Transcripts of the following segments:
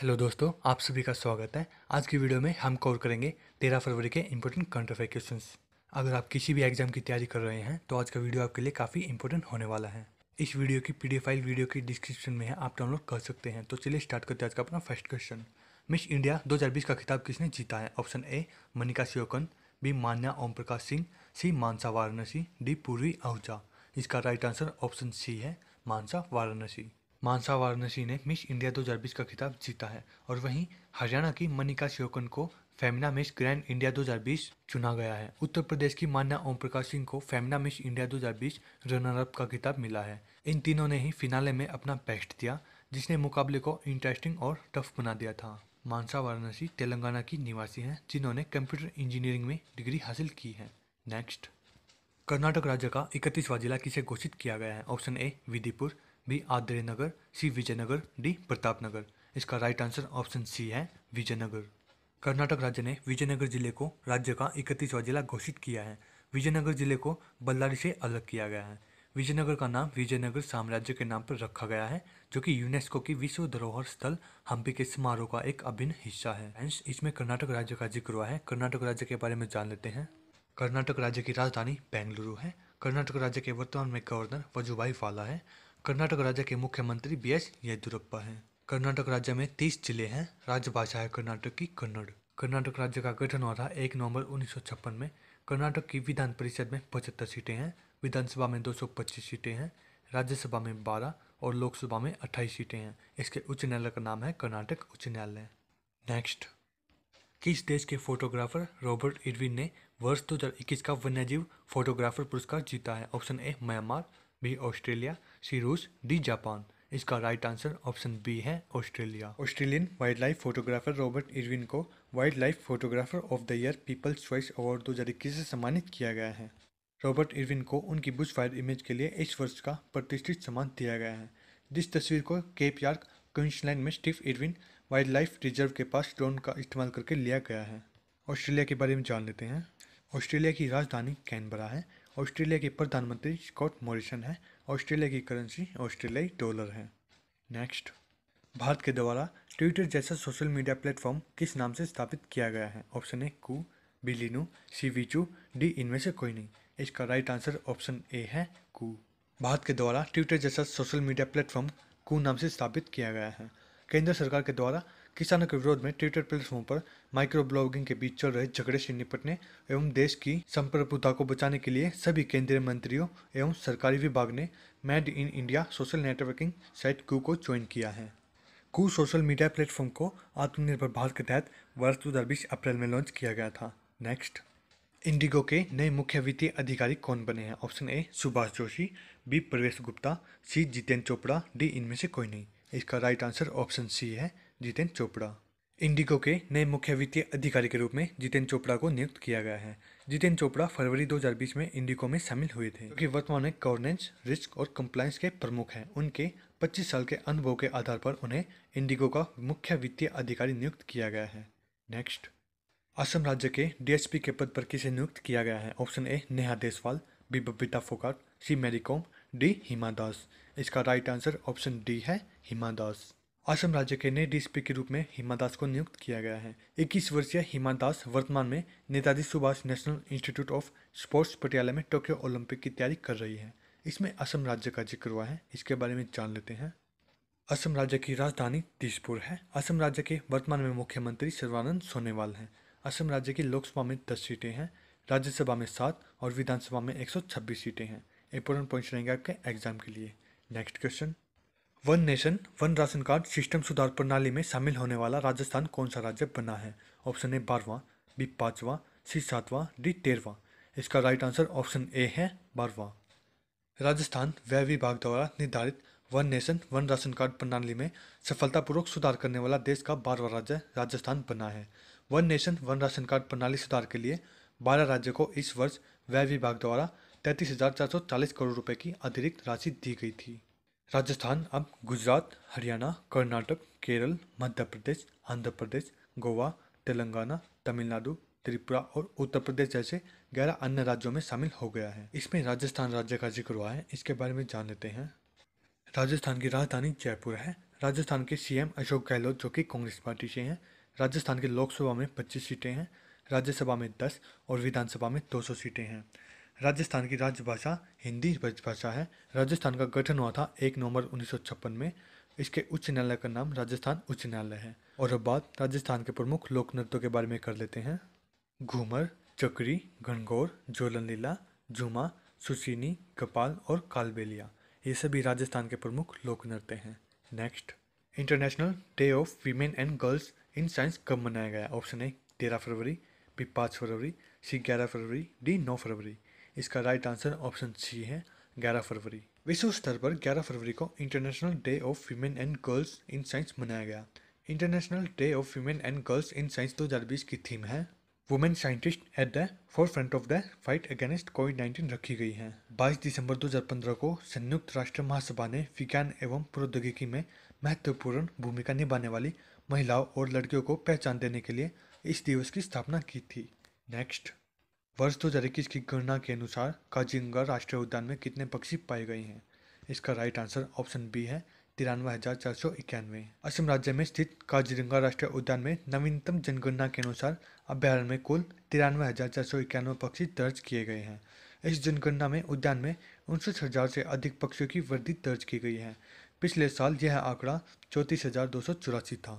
hello दोस्तों आप सभी का स्वागत है आज की वीडियो में हम कवर करेंगे तेरह फरवरी के इंपॉर्टेंट करंट अफेयर क्वेश्चन अगर आप किसी भी एग्जाम की तैयारी कर रहे हैं तो आज का वीडियो आपके लिए काफ़ी इंपॉर्टेंट होने वाला है इस वीडियो की पी फाइल वीडियो की डिस्क्रिप्शन में है आप डाउनलोड कर सकते हैं तो चलिए स्टार्ट करते हैं आज का अपना फर्स्ट क्वेश्चन मिस इंडिया दो का खिताब किसने जीता है option A Manika Sheokand B Manya Om Prakash Singh C Manasa Varanasi D Purvi Ahuja इसका राइट आंसर ऑप्शन सी है मानसा वाराणसी मानसा वाराणसी ने मिस इंडिया 2020 का खिताब जीता है और वहीं हरियाणा की मनिका श्योकन को फेमिना मिस ग्रैंड इंडिया 2020 चुना गया है उत्तर प्रदेश की मान्या ओम प्रकाश सिंह को Femina Miss India 2020 runner up का खिताब मिला है इन तीनों ने ही फिनाले में अपना बेस्ट दिया जिसने मुकाबले को इंटरेस्टिंग और टफ बना दिया था मानसा वाराणसी तेलंगाना की निवासी हैं जिन्होंने कंप्यूटर इंजीनियरिंग में डिग्री हासिल की है नेक्स्ट कर्नाटक राज्य का इकतीसवा जिला किसे घोषित किया गया है option A Vidipur B Adre Nagar C Vijaynagar D Pratap Nagar इसका राइट आंसर ऑप्शन सी है विजयनगर कर्नाटक राज्य ने विजयनगर जिले को राज्य का इकतीसवां जिला घोषित किया है विजयनगर जिले को बल्लारी से अलग किया गया है विजयनगर का नाम विजयनगर साम्राज्य के नाम पर रखा गया है जो कि यूनेस्को की विश्व धरोहर स्थल हम्पी के समारोह का एक अभिन्न हिस्सा है इसमें कर्नाटक राज्य का जिक्र हुआ है कर्नाटक राज्य के बारे में जान लेते हैं कर्नाटक राज्य की राजधानी बेंगलुरु है कर्नाटक राज्य के वर्तमान में गवर्नर वजूभाई वाला है कर्नाटक राज्य के मुख्यमंत्री बी एस येदुरप्पा हैं कर्नाटक राज्य में तीस जिले हैं राज्य भाषा है कर्नाटक की कन्नड़ कर्नाटक राज्य का गठन हो रहा एक नवंबर उन्नीस में कर्नाटक की विधान परिषद में पचहत्तर सीटें हैं विधानसभा में दो सीटें हैं राज्यसभा में बारह और लोकसभा में अट्ठाईस सीटें हैं इसके उच्च न्यायालय का नाम है कर्नाटक उच्च न्यायालय नेक्स्ट किस देश के फोटोग्राफर रॉबर्ट इरविन ने वर्ष 2021 का वन्यजीव फोटोग्राफर पुरस्कार जीता है option A Myanmar B Australia C रूस डी जापान इसका राइट आंसर ऑप्शन बी है Australia Australian wild life photographer Robert Irwin को wild life photographer of the year people's choice award दो हजार इक्कीस से सम्मानित किया गया है रॉबर्ट इरविन को उनकी बुश फायर इमेज के लिए इस वर्ष का प्रतिष्ठित सम्मान दिया गया है जिस तस्वीर को केप यार्क क्विंसलैंड में Steve Irwin wild life reserve के पास ड्रोन का इस्तेमाल करके लिया गया है ऑस्ट्रेलिया के बारे में जान लेते हैं ऑस्ट्रेलिया की राजधानी कैनबरा है ऑस्ट्रेलिया के प्रधानमंत्री स्कॉट मॉरिसन हैं ऑस्ट्रेलिया की करेंसी ऑस्ट्रेलियाई डॉलर है नेक्स्ट भारत के द्वारा ट्विटर जैसा सोशल मीडिया प्लेटफॉर्म किस नाम से स्थापित किया गया है ऑप्शन ए कू बिलिनो चू डी इनमें से कोई नहीं इसका राइट आंसर ऑप्शन ए है कू भारत के द्वारा ट्विटर जैसा सोशल मीडिया प्लेटफॉर्म कू नाम से स्थापित किया गया है केंद्र सरकार के द्वारा किसानों के विरोध में ट्विटर प्लेटफॉर्म पर माइक्रो ब्लॉगिंग के बीच चल रहे झगड़े से निपटने एवं देश की संप्रभुता को बचाने के लिए सभी केंद्रीय मंत्रियों एवं सरकारी विभाग ने made in India social networking site Koo को ज्वाइन किया है कू सोशल मीडिया प्लेटफॉर्म को आत्मनिर्भर भारत के तहत वर्ष दो अप्रैल में लॉन्च किया गया था नेक्स्ट इंडिगो के नए मुख्य वित्तीय अधिकारी कौन बने हैं option A Subhash Joshi B Pravesh Gupta C Jitendra Chopra D इनमें से कोई नहीं इसका राइट आंसर ऑप्शन सी है जितेंद्र चोपड़ा इंडिगो के नए मुख्य वित्तीय अधिकारी के रूप में जितेंद्र चोपड़ा को नियुक्त किया गया है जितेंद्र चोपड़ा फरवरी 2020 में इंडिगो में शामिल हुए थे क्योंकि वर्तमान में गवर्नेंस रिस्क और कंप्लायंस के प्रमुख हैं उनके 25 साल के अनुभव के आधार पर उन्हें इंडिगो का मुख्य वित्तीय अधिकारी नियुक्त किया गया है नेक्स्ट असम राज्य के डीएसपी के पद पर किसे नियुक्त किया गया है option A Neha Deswal B Babita Phogat C Mary Kom D Hima Das इसका राइट आंसर ऑप्शन डी है हिमा दास असम राज्य के नए डीसीपी के रूप में हिमा दास को नियुक्त किया गया है 21 वर्षीय हिमा दास वर्तमान में Netaji Subhash National Institute of Sports Patiala में टोक्यो ओलंपिक की तैयारी कर रही है इसमें असम राज्य का जिक्र हुआ है इसके बारे में जान लेते हैं असम राज्य की राजधानी दिसपुर है असम राज्य के वर्तमान में मुख्यमंत्री सर्वानंद सोनेवाल हैं असम राज्य की लोकसभा में दस सीटें हैं राज्यसभा में सात और विधानसभा में एक सीटें हैं इंपोर्टेंट पॉइंट रहेंगे आपके एग्जाम के लिए next question one nation one ration card system सुधार प्रणाली में शामिल होने वाला राजस्थान कौन सा राज्य बना है ऑप्शन ए बारवा बी पांचवा सी सातवा डी तेरवा इसका राइट आंसर ऑप्शन ए है बारवा राजस्थान व्यय विभाग द्वारा निर्धारित one nation one ration card प्रणाली में सफलतापूर्वक सुधार करने वाला देश का बारहवा राज्य राजस्थान बना है one nation one ration card प्रणाली सुधार के लिए बारह राज्यों को इस वर्ष व्यय विभाग द्वारा तैंतीस हजार चार सौ चालीस करोड़ रुपए की अतिरिक्त राशि दी गई थी राजस्थान अब गुजरात हरियाणा कर्नाटक केरल मध्य प्रदेश आंध्र प्रदेश गोवा तेलंगाना तमिलनाडु त्रिपुरा और उत्तर प्रदेश जैसे ग्यारह अन्य राज्यों में शामिल हो गया है इसमें राजस्थान राज्य का जिक्र हुआ है इसके बारे में जान लेते हैं राजस्थान की राजधानी जयपुर है राजस्थान के सीएम अशोक गहलोत जो कि कांग्रेस पार्टी से हैं राजस्थान के लोकसभा में 25 सीटें हैं राज्यसभा में 10 और विधानसभा में 200 सीटें हैं राजस्थान की भाषा हिंदी राजभाषा है राजस्थान का गठन हुआ था एक नवंबर उन्नीस में इसके उच्च न्यायालय का नाम राजस्थान उच्च न्यायालय है और अब बात राजस्थान के प्रमुख लोक नृत्यों के बारे में कर लेते हैं घूमर चकरी घनघोर जोलन लीला झुमा सुशीनी कपाल और कालबेलिया ये सभी राजस्थान के प्रमुख लोक नृत्य हैं next international day of women and girls in science कब मनाया गया ऑप्शन ए तेरह फरवरी बी पाँच फरवरी सी ग्यारह फरवरी डी नौ फरवरी इसका राइट आंसर ऑप्शन सी है ग्यारह फरवरी विश्व स्तर पर 11 फरवरी को international day of women and girls in science मनाया गया international day of women and girls in science 2020 की थीम है women scientist at the forefront of the fight against covid 19 रखी गई है 22 दिसंबर 2015 को संयुक्त राष्ट्र महासभा ने विज्ञान एवं प्रौद्योगिकी में महत्वपूर्ण भूमिका निभाने वाली महिलाओं और लड़कियों को पहचान देने के लिए इस दिवस की स्थापना की थी नेक्स्ट वर्ष इक्कीस की गणना के अनुसार काजीरंगा राष्ट्रीय उद्यान में कितने पक्षी पाए गए हैं इसका राइट आंसर ऑप्शन बी है तिरानवे हजार चार सौ इक्यानवे असम राज्य में स्थित काजीरंगा राष्ट्रीय उद्यान में नवीनतम जनगणना के अनुसार अभ्यारण्य में कुल तिरानवे हजार चार सौ इक्यानवे पक्षी दर्ज किए गए हैं इस जनगणना में उद्यान में उनसठ हजार से अधिक पक्षियों की वृद्धि दर्ज की गई है पिछले साल यह आंकड़ा चौंतीस हजार दो सौ चौरासी था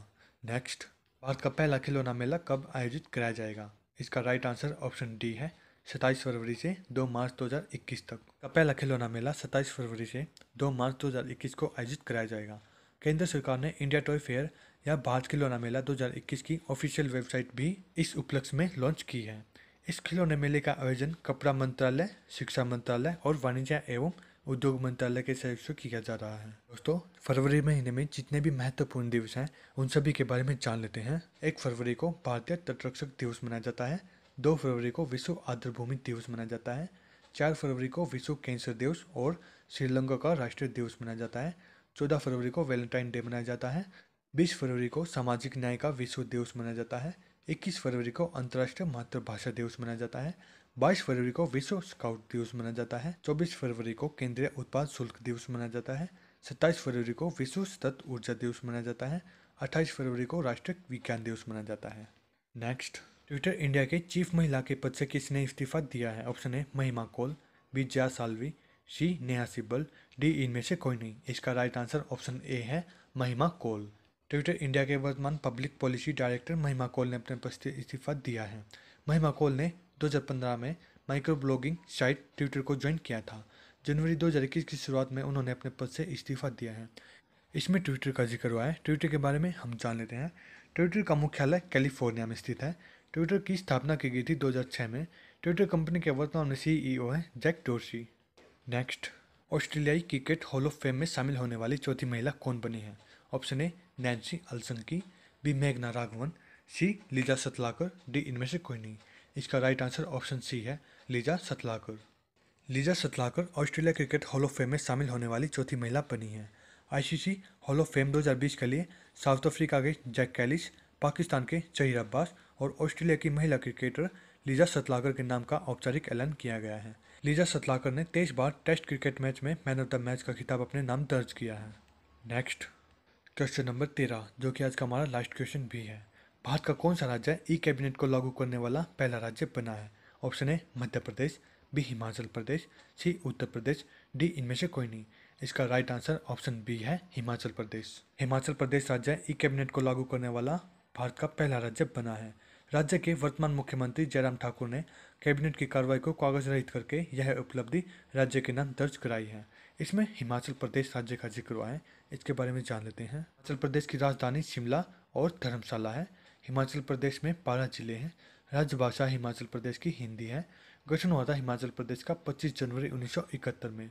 नेक्स्ट भारत का पहला खिलौना मेला कब आयोजित कराया जाएगा इसका राइट आंसर ऑप्शन डी है सत्ताईस फरवरी से दो मार्च 2021 तक का पहला खिलौना मेला सत्ताईस फरवरी से दो मार्च 2021 को आयोजित कराया जाएगा केंद्र सरकार ने इंडिया टॉय फेयर या भारत खिलौना मेला 2021 की ऑफिशियल वेबसाइट भी इस उपलक्ष्य में लॉन्च की है इस खिलौने मेले का आयोजन कपड़ा मंत्रालय शिक्षा मंत्रालय और वाणिज्य एवं उद्योग मंत्रालय के सहयोग से किया जा रहा है दोस्तों फरवरी महीने में जितने भी महत्वपूर्ण दिवस हैं उन सभी के बारे में जान लेते हैं एक फरवरी को भारतीय तटरक्षक दिवस मनाया जाता है दो फरवरी को विश्व आर्द्रभूमि दिवस मनाया जाता है चार फरवरी को विश्व कैंसर दिवस और श्रीलंका का राष्ट्रीय दिवस मनाया जाता है चौदह फरवरी को वैलेंटाइन डे मनाया जाता है बीस फरवरी को सामाजिक न्याय का विश्व दिवस मनाया जाता है इक्कीस फरवरी को अंतर्राष्ट्रीय मातृभाषा दिवस मनाया जाता है 22 फरवरी को विश्व स्काउट दिवस मनाया जाता है 24 फरवरी को केंद्रीय उत्पाद शुल्क दिवस मनाया जाता है 27 फरवरी को विश्व सतत ऊर्जा दिवस मनाया जाता है 28 फरवरी को राष्ट्रीय विज्ञान दिवस मनाया जाता है नेक्स्ट ट्विटर इंडिया के चीफ महिला के पद से किसने इस्तीफा दिया है option A Mahima Kaul B Jaya Salvi C Neha Sibal D इनमें से कोई नहीं इसका राइट आंसर ऑप्शन ए है महिमा कोल ट्विटर इंडिया के वर्तमान पब्लिक पॉलिसी डायरेक्टर महिमा कोल ने अपने पद से इस्तीफा दिया है महिमा कोल ने 2015 में माइक्रो ब्लॉगिंग साइट ट्विटर को ज्वाइन किया था जनवरी 2021 की शुरुआत में उन्होंने अपने पद से इस्तीफा दिया है इसमें ट्विटर का जिक्र हुआ है ट्विटर के बारे में हम जान लेते हैं ट्विटर का मुख्यालय कैलिफोर्निया में स्थित है ट्विटर की स्थापना की गई थी 2006 में ट्विटर कंपनी के वर्तमान में सीईओ हैं जैक डोर्सी नेक्स्ट ऑस्ट्रेलियाई क्रिकेट हॉल ऑफ फेम में शामिल होने वाली चौथी महिला कौन बनी है ऑप्शन ए नैन्सी अलसंकी बी मेघना Raghavan C Lisa Sthalekar D इनमें से कोई नहीं इसका राइट आंसर ऑप्शन सी है Lisa Sthalekar Lisa Sthalekar Australia cricket hall of fame में शामिल होने वाली चौथी महिला बनी है आईसीसी हॉल ऑफ फेम 2020 के लिए साउथ अफ्रीका के जैक कैलिस पाकिस्तान के चहिर अब्बास और ऑस्ट्रेलिया की महिला क्रिकेटर लीजा सतलाकर के नाम का औपचारिक ऐलान किया गया है लीजा सतलाकर ने तेईस बार टेस्ट क्रिकेट मैच में मैन ऑफ द मैच का खिताब अपने नाम दर्ज किया है नेक्स्ट क्वेश्चन नंबर तेरह जो कि आज का हमारा लास्ट क्वेश्चन भी है भारत का कौन सा राज्य ई कैबिनेट को लागू करने वाला पहला राज्य बना है option A Madhya Pradesh B Himachal Pradesh C Uttar Pradesh D इनमें से कोई नहीं इसका राइट आंसर ऑप्शन बी है हिमाचल प्रदेश हिमाचल प्रदेश राज्य ई कैबिनेट को लागू करने वाला भारत का पहला राज्य बना है राज्य के वर्तमान मुख्यमंत्री जयराम ठाकुर ने कैबिनेट की कार्रवाई को कागज रहित करके यह उपलब्धि राज्य के नाम दर्ज कराई है इसमें हिमाचल प्रदेश राज्य का जिक्र हुआ है इसके बारे में जान लेते हैं हिमाचल प्रदेश की राजधानी शिमला और धर्मशाला है हिमाचल प्रदेश में बारह जिले हैं राज्य भाषा हिमाचल प्रदेश की हिंदी है गठन हुआ था हिमाचल प्रदेश का 25 जनवरी 1971 में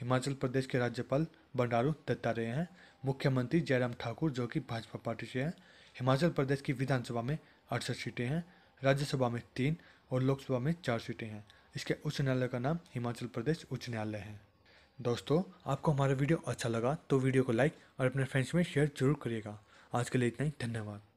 हिमाचल प्रदेश के राज्यपाल बंडारू दत्तात्रेय हैं मुख्यमंत्री जयराम ठाकुर जो कि भाजपा पार्टी से हैं हिमाचल प्रदेश की विधानसभा में अड़सठ सीटें हैं राज्यसभा में तीन और लोकसभा में चार सीटें हैं इसके उच्च न्यायालय का नाम हिमाचल प्रदेश उच्च न्यायालय है दोस्तों आपको हमारा वीडियो अच्छा लगा तो वीडियो को लाइक और अपने फ्रेंड्स में शेयर जरूर करिएगा आज के लिए इतना ही धन्यवाद